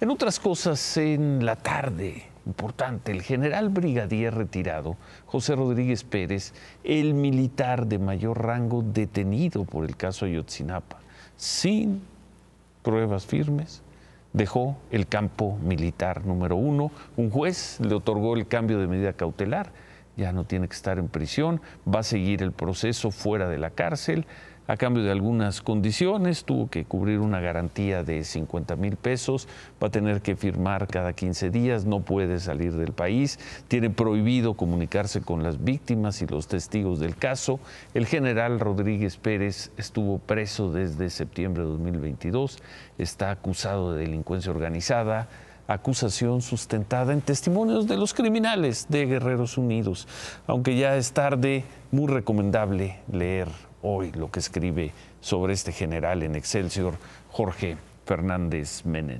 En otras cosas, en la tarde, importante, el general brigadier retirado, José Rodríguez Pérez, el militar de mayor rango detenido por el caso Ayotzinapa, sin pruebas firmes, dejó el campo militar número uno. Un juez le otorgó el cambio de medida cautelar, ya no tiene que estar en prisión, va a seguir el proceso fuera de la cárcel a cambio de algunas condiciones, tuvo que cubrir una garantía de 50 mil pesos, va a tener que firmar cada 15 días, no puede salir del país, tiene prohibido comunicarse con las víctimas y los testigos del caso. El general Rodríguez Pérez estuvo preso desde septiembre de 2022, está acusado de delincuencia organizada, acusación sustentada en testimonios de los criminales de Guerreros Unidos. Aunque ya es tarde, muy recomendable leer hoy lo que escribe sobre este general en Excelsior Jorge Fernández menéndez